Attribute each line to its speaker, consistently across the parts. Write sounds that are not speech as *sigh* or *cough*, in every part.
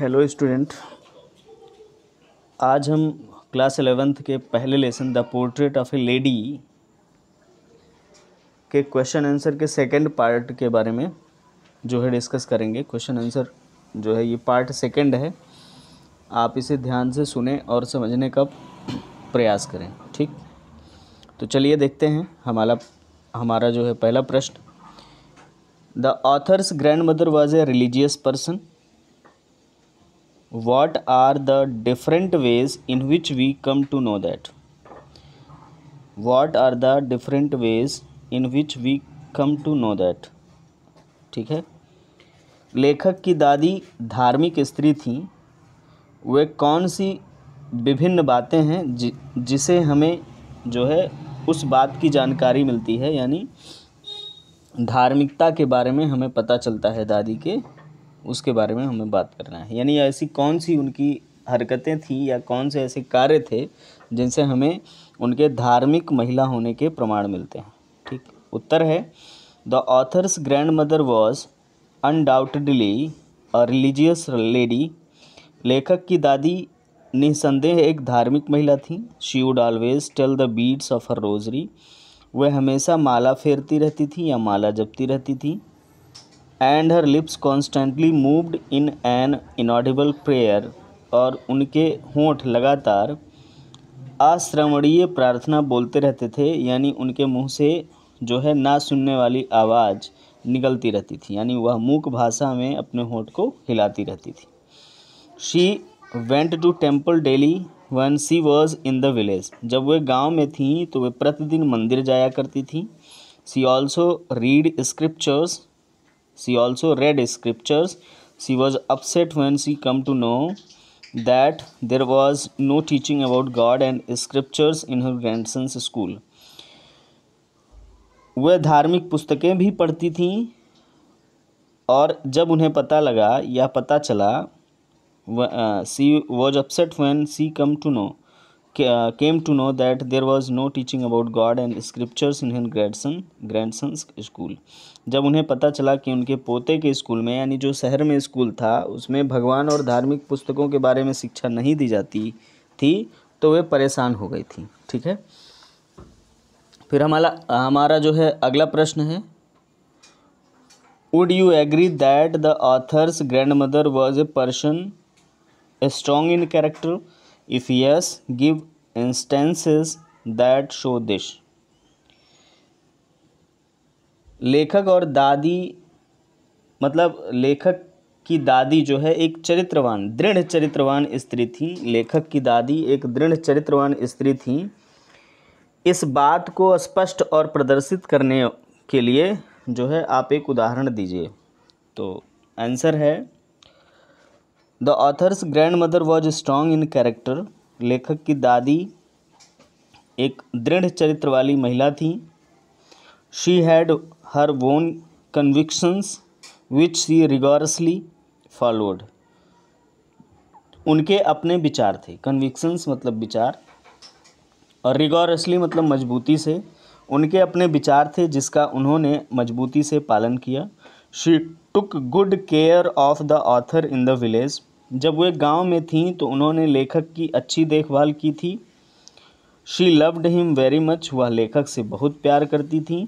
Speaker 1: Hello student आज हम class eleventh के पहले lesson the portrait of a lady के क्वेश्चन आंसर के सेकंड पार्ट के बारे में जो है डिस्कस करेंगे क्वेश्चन आंसर जो है ये पार्ट सेकंड है आप इसे ध्यान से सुने और समझने का प्रयास करें ठीक तो चलिए देखते हैं हमारा हमारा जो है पहला प्रश्न the author's grandmother was a religious person what are the different ways in which we come to know that what are the different ways in which we come to know that ठीक है लेखक की दादी धार्मिक स्त्री थी वे कौन सी विभिन्न बातें हैं जि, जिसे हमें जो है उस बात की जानकारी मिलती है यानी धार्मिकता के बारे में हमें पता चलता है दादी के उसके बारे में हमें बात करना है यानी ऐसी कौन सी उनकी हरकतें थीं या कौन से ऐसे कार्य थे जिनसे हमें उनके धार्मिक महिला होने के प्रमाण मिलते हैं ठीक उत्तर है the author's grandmother was undoubtedly a religious lady लेखक की दादी निसंदेह एक धार्मिक महिला थी she would always tell the beads of her rosary वह हमेशा माला फेरती रहती थी या माला जपती रहती थी and her lips constantly moved in an inaudible prayer और उनके होंठ लगातार अश्रवणीय प्रार्थना बोलते रहते थे यानी उनके मुंह से जो है ना सुनने वाली आवाज़ निकलती रहती थी यानी वह मूक भाषा में अपने होंठ को हिलाती रहती थी she went to temple daily when she was in the village जब वे गांव में थीं तो वे प्रतिदिन मंदिर जाया करती थीं she also read scriptures she also read scriptures she was upset when she come to know that there was no teaching about god and scriptures in her grandson's school वह धार्मिक पुस्तकें भी पढ़ती थीं और जब उन्हें पता लगा या पता चला she was upset when she come to know came to know that there was no teaching about God and scriptures in his grandson grandson's school. जब उन्हें पता चला कि उनके पोते के स्कूल में यानी जो शहर में स्कूल था उसमें भगवान और धार्मिक पुस्तकों के बारे में शिक्षा नहीं दी जाती थी तो वे परेशान हो गई थी ठीक है फिर हमारा हमारा जो है अगला प्रश्न है would you agree that the author's grandmother was a person a strong in character if yes give instances that show this लेखक और दादी मतलब लेखक की दादी जो है एक चरित्रवान दृढ़ चरित्रवान स्त्री थी लेखक की दादी एक दृढ़ चरित्रवान स्त्री थी इस बात को स्पष्ट और प्रदर्शित करने के लिए जो है आप एक उदाहरण दीजिए तो आंसर है the author's grandmother was strong in character लेखक की दादी एक दृढ़ चरित्र वाली महिला थी she had her own convictions which she rigorously followed उनके अपने विचार थे कन्विक्शंस मतलब विचार और रिगोरसली मतलब मजबूती से उनके अपने विचार थे जिसका उन्होंने मजबूती से पालन किया she took good care of the author in the village जब वे गांव में थीं तो उन्होंने लेखक की अच्छी देखभाल की थी she loved him very much वह लेखक से बहुत प्यार करती थी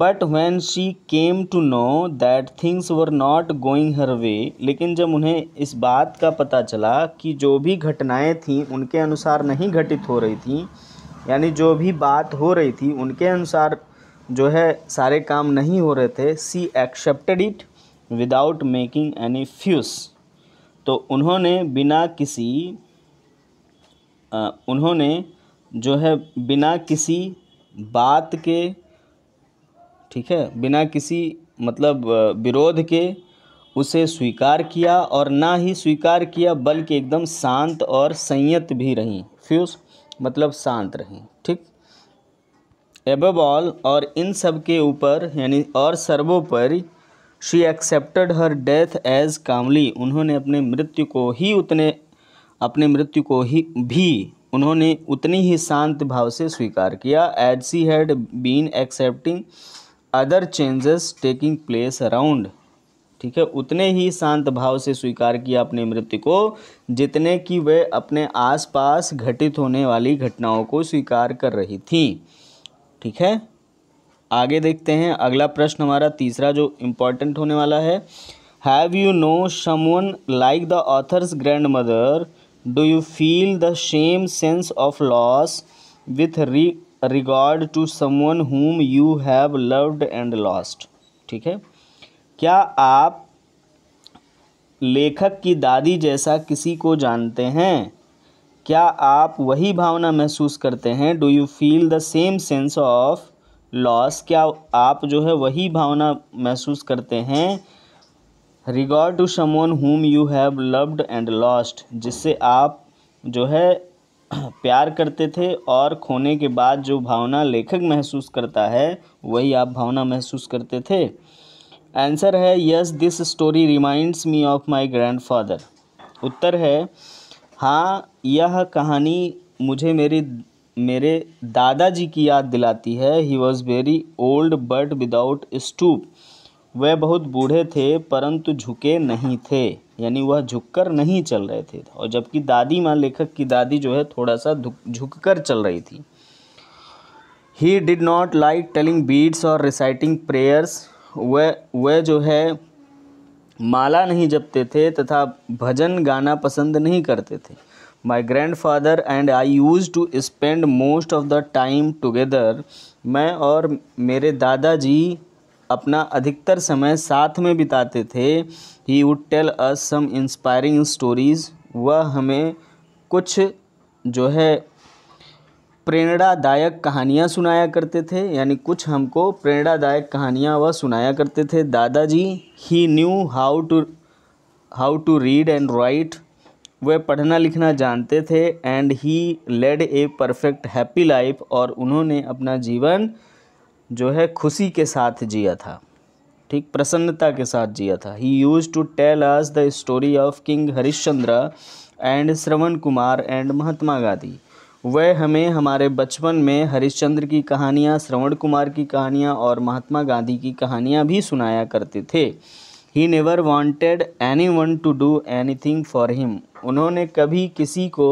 Speaker 1: but when she came to know that things were not going her way लेकिन जब उन्हें इस बात का पता चला कि जो भी घटनाएं थीं उनके अनुसार नहीं घटित हो रही थी यानी जो भी बात हो रही थी उनके अनुसार जो है सारे काम नहीं हो रहे थे she accepted it without making any fuss तो उन्होंने बिना किसी उन्होंने जो है बिना किसी बात के ठीक है बिना किसी मतलब विरोध के उसे स्वीकार किया और ना ही स्वीकार किया बल्कि एकदम शांत और संयत भी रहीं फ्यूज मतलब शांत रहीं ठीक एबव और इन सब के ऊपर यानी और सर्वोपरि she accepted her death as calmly उन्होंने अपने मृत्यु को ही उतने अपने मृत्यु को ही भी उन्होंने उतनी ही शांत भाव से स्वीकार किया as she had been accepting other changes taking place around ठीक है उतने ही शांत भाव से स्वीकार किया अपने मृत्यु को जितने कि वे अपने आसपास घटित होने वाली घटनाओं को स्वीकार कर रही थी ठीक है आगे देखते हैं अगला प्रश्न हमारा तीसरा जो इम्पोर्टेंट होने वाला है have you know someone like the author's grandmother do you feel the same sense of loss with re regard to someone whom you have loved and lost ठीक है क्या आप लेखक की दादी जैसा किसी को जानते हैं क्या आप वही भावना महसूस करते हैं do you feel the same sense of loss क्या आप जो है वही भावना महसूस करते हैं regard to someone whom you have loved and lost जिससे आप जो है *clears throat* प्यार करते थे और खोने के बाद जो भावना लेखक महसूस करता है वही आप भावना महसूस करते थे आंसर है yes this story reminds me of my grandfather उत्तर है हाँ यह कहानी मुझे मेरी मेरे दादाजी की याद दिलाती है he was very old but without stoop वह बहुत बूढ़े थे परंतु झुके नहीं थे यानी वह झुककर नहीं चल रहे थे और जबकि दादी माँ लेखक की दादी जो है थोड़ा सा झुक कर चल रही थी he did not like telling beads और रिसाइटिंग प्रेयर्स वह वह जो है माला नहीं जपते थे तथा भजन गाना पसंद नहीं करते थे my grandfather and I used to spend most of the time together मैं और मेरे दादाजी अपना अधिकतर समय साथ में बिताते थे he would tell us some inspiring stories वह हमें कुछ जो है प्रेरणादायक कहानियाँ सुनाया करते थे यानी कुछ हमको प्रेरणादायक कहानियाँ वह सुनाया करते थे दादाजी he knew how to how to read and write वे पढ़ना लिखना जानते थे and he led a perfect happy life और उन्होंने अपना जीवन जो है खुशी के साथ जिया था ठीक प्रसन्नता के साथ जिया था he used to tell us the story of king Harishchandra and Shravan Kumar and Mahatma Gandhi वह हमें हमारे बचपन में हरिश्चंद्र की कहानियाँ श्रवण कुमार की कहानियाँ और महात्मा गांधी की कहानियाँ भी सुनाया करते थे he never wanted anyone to do anything for him उन्होंने कभी किसी को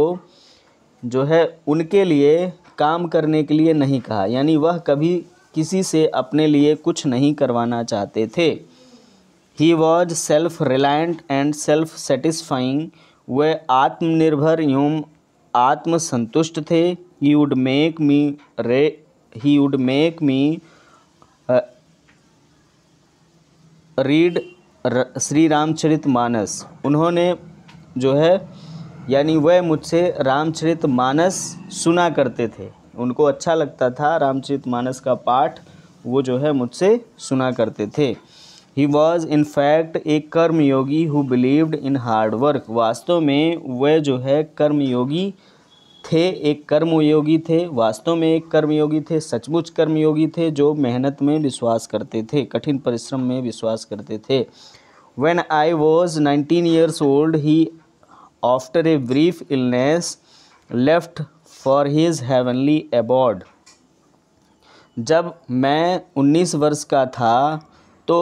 Speaker 1: जो है उनके लिए काम करने के लिए नहीं कहा यानी वह कभी किसी से अपने लिए कुछ नहीं करवाना चाहते थे he was self reliant and self satisfying वह आत्मनिर्भर एवं आत्मसंतुष्ट थे ही वुड मेक मी रे he would make me read Shri Ramcharitmanas उन्होंने जो है यानी वह मुझसे रामचरित मानस सुना करते थे उनको अच्छा लगता था रामचरित मानस का पाठ वो जो है मुझसे सुना करते थे he was in fact a karmayogi who believed in hard work वास्तव में वह जो है कर्मयोगी थे एक कर्मयोगी थे वास्तव में एक कर्मयोगी थे सचमुच कर्मयोगी थे जो मेहनत में विश्वास करते थे कठिन परिश्रम में विश्वास करते थे when i was 19 years old he after a brief illness left for his heavenly abode जब मैं 19 वर्ष का था तो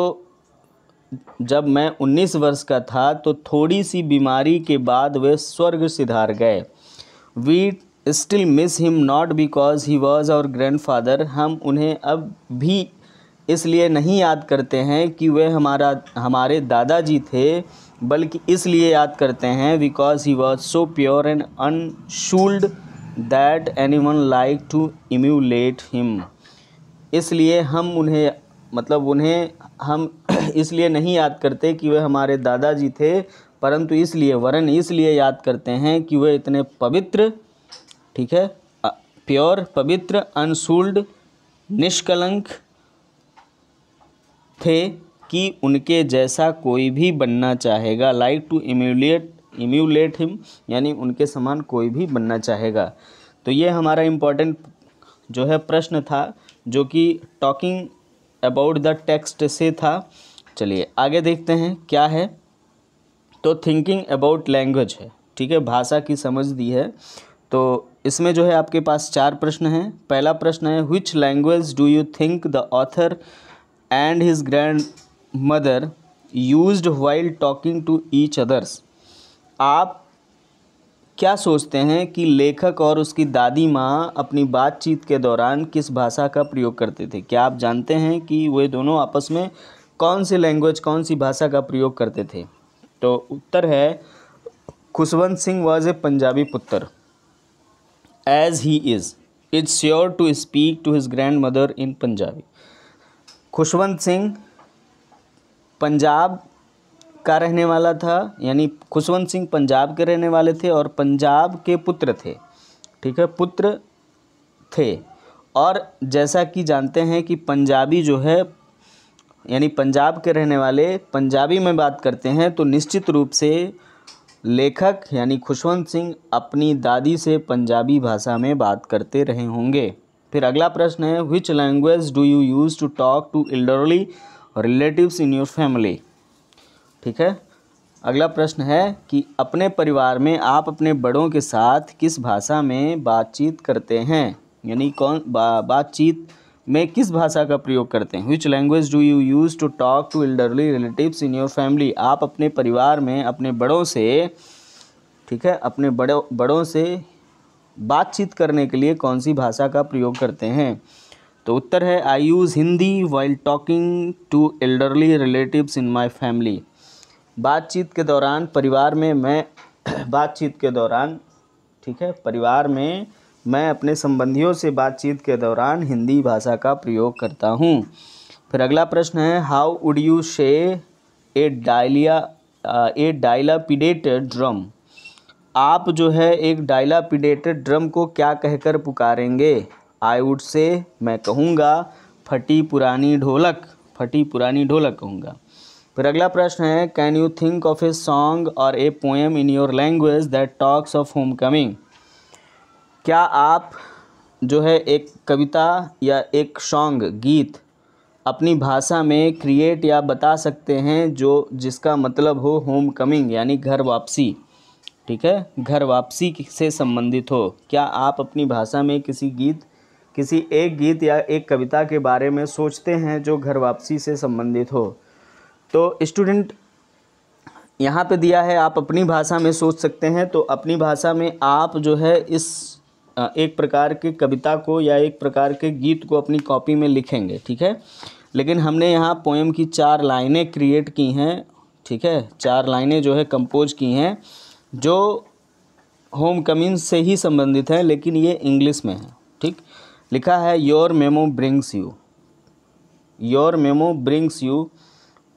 Speaker 1: जब मैं 19 वर्ष का था तो थोड़ी सी बीमारी के बाद वे स्वर्ग सिधार गए we still miss him not because he was our grandfather हम उन्हें अब भी इसलिए नहीं याद करते हैं कि वे हमारा हमारे दादाजी थे बल्कि इसलिए याद करते हैं because he was so pure and unschooled that anyone like to emulate him इसलिए हम उन्हें मतलब उन्हें हम *clears throat* इसलिए नहीं याद करते कि वे हमारे दादाजी थे परंतु इसलिए वरन इसलिए याद करते हैं कि वे इतने पवित्र ठीक है प्योर पवित्र अनशूल्ड निष्कलंक थे कि उनके जैसा कोई भी बनना चाहेगा like to emulate emulate him यानी उनके समान कोई भी बनना चाहेगा तो ये हमारा इम्पोर्टेंट जो है प्रश्न था जो कि टॉकिंग अबाउट द टेक्स्ट से था चलिए आगे देखते हैं क्या है तो थिंकिंग अबाउट लैंग्वेज है ठीक है भाषा की समझ दी है तो इसमें जो है आपके पास चार प्रश्न हैं पहला प्रश्न है which language do you think the author and his grandmother use while talking to each others आप क्या सोचते हैं कि लेखक और उसकी दादी माँ अपनी बातचीत के दौरान किस भाषा का प्रयोग करते थे क्या आप जानते हैं कि वे दोनों आपस में कौन सी लैंग्वेज कौन सी भाषा का प्रयोग करते थे तो उत्तर है खुशवंत सिंह वॉज ए पंजाबी पुत्र as he is is sure to speak to his grandmother in Punjabi Khushwant Singh Punjab का रहने वाला था यानी खुशवंत सिंह पंजाब के रहने वाले थे और पंजाब के पुत्र थे ठीक है पुत्र थे और जैसा कि जानते हैं कि पंजाबी जो है यानी पंजाब के रहने वाले पंजाबी में बात करते हैं तो निश्चित रूप से लेखक यानी खुशवंत सिंह अपनी दादी से पंजाबी भाषा में बात करते रहे होंगे फिर अगला प्रश्न है which language do you use to talk to elderly relatives in your family ठीक है अगला प्रश्न है कि अपने परिवार में आप अपने बड़ों के साथ किस भाषा में बातचीत करते हैं यानी कौन बा, बातचीत में किस भाषा का प्रयोग करते हैं which language do you use to talk to elderly relatives in your family आप अपने परिवार में अपने बड़ों से ठीक है अपने बड़ों बड़ों से बातचीत करने के लिए कौन सी भाषा का प्रयोग करते हैं तो उत्तर है I use Hindi while talking to elderly relatives in my family बातचीत के दौरान परिवार में मैं *clears throat* बातचीत के दौरान ठीक है परिवार में मैं अपने संबंधियों से बातचीत के दौरान हिंदी भाषा का प्रयोग करता हूँ फिर अगला प्रश्न है हाउ वुड यू शे ए डायलिया ए डायलापिडेट ड्रम आप जो है एक डायलापिडेटेड ड्रम को क्या कहकर पुकारेंगे आई वुड से मैं कहूँगा फटी पुरानी ढोलक फटी पुरानी ढोलक कहूँगा फिर अगला प्रश्न है can you think of a song और a poem in your language that talks of homecoming क्या आप जो है एक कविता या एक सॉन्ग गीत अपनी भाषा में क्रिएट या बता सकते हैं जो जिसका मतलब हो होम कमिंग यानी घर वापसी ठीक है घर वापसी से संबंधित हो क्या आप अपनी भाषा में किसी गीत किसी एक गीत या एक कविता के बारे में सोचते हैं जो घर वापसी से संबंधित हो तो स्टूडेंट यहाँ पे दिया है आप अपनी भाषा में सोच सकते हैं तो अपनी भाषा में आप जो है इस एक प्रकार के कविता को या एक प्रकार के गीत को अपनी कॉपी में लिखेंगे ठीक है लेकिन हमने यहाँ पोएम की चार लाइनें क्रिएट की हैं ठीक है चार लाइनें जो है कंपोज की हैं जो होम कमिंग से ही संबंधित है लेकिन ये इंग्लिश में है ठीक लिखा है your memo brings you your memo brings you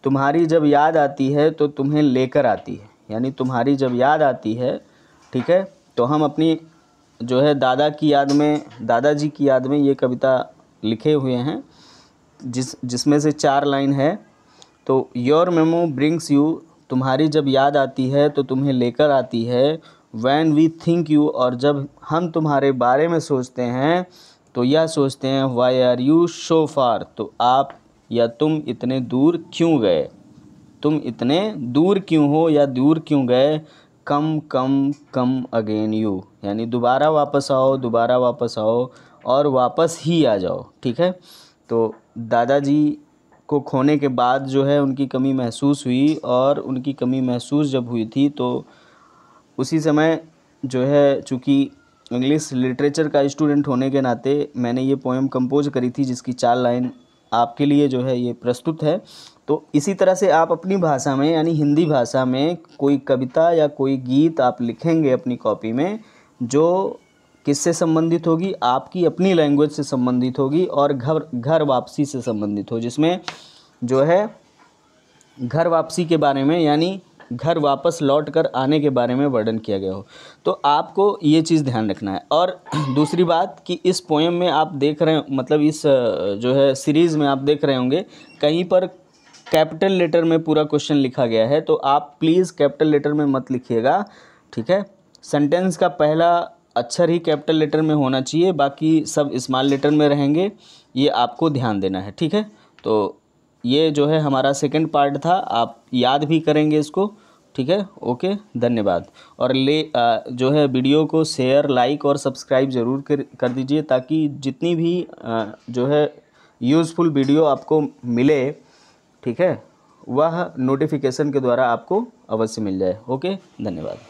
Speaker 1: तुम्हारी जब याद आती है तो तुम्हें लेकर आती है यानी तुम्हारी जब याद आती है ठीक है तो हम अपनी जो है दादा की याद में दादाजी की याद में ये कविता लिखे हुए हैं जिस जिसमें से चार लाइन है तो योर मेमो ब्रिंग्स यू तुम्हारी जब याद आती है तो तुम्हें लेकर आती है वैन वी थिंक यू और जब हम तुम्हारे बारे में सोचते हैं तो यह सोचते हैं why are you so far तो आप या तुम इतने दूर क्यों गए तुम इतने दूर क्यों हो या दूर क्यों गए कम कम कम अगेन यू यानी दोबारा वापस आओ दोबारा वापस आओ और वापस ही आ जाओ ठीक है तो दादाजी को खोने के बाद जो है उनकी कमी महसूस हुई और उनकी कमी महसूस जब हुई थी तो उसी समय जो है चूँकि इंग्लिश लिटरेचर का स्टूडेंट होने के नाते मैंने ये पोएम कंपोज करी थी जिसकी चार लाइन आपके लिए जो है ये प्रस्तुत है तो इसी तरह से आप अपनी भाषा में यानी हिंदी भाषा में कोई कविता या कोई गीत आप लिखेंगे अपनी कॉपी में जो किससे संबंधित होगी आपकी अपनी लैंग्वेज से संबंधित होगी और घर घर वापसी से संबंधित हो जिसमें जो है घर वापसी के बारे में यानी घर वापस लौट कर आने के बारे में वर्णन किया गया हो तो आपको ये चीज़ ध्यान रखना है और *clears throat* दूसरी बात कि इस पोएम में आप देख रहे मतलब इस जो है सीरीज़ में आप देख रहे होंगे कहीं पर कैपिटल लेटर में पूरा क्वेश्चन लिखा गया है तो आप प्लीज़ कैपिटल लेटर में मत लिखिएगा ठीक है सेंटेंस का पहला अक्षर ही कैपिटल लेटर में होना चाहिए बाकी सब स्मॉल लेटर में रहेंगे ये आपको ध्यान देना है ठीक है तो ये जो है हमारा सेकेंड पार्ट था आप याद भी करेंगे इसको ठीक है ओके धन्यवाद और ले आ, जो है वीडियो को शेयर लाइक और सब्सक्राइब ज़रूर कर कर दीजिए ताकि जितनी भी आ, जो है यूज़फुल वीडियो आपको मिले ठीक है वह नोटिफिकेशन के द्वारा आपको अवश्य मिल जाए ओके धन्यवाद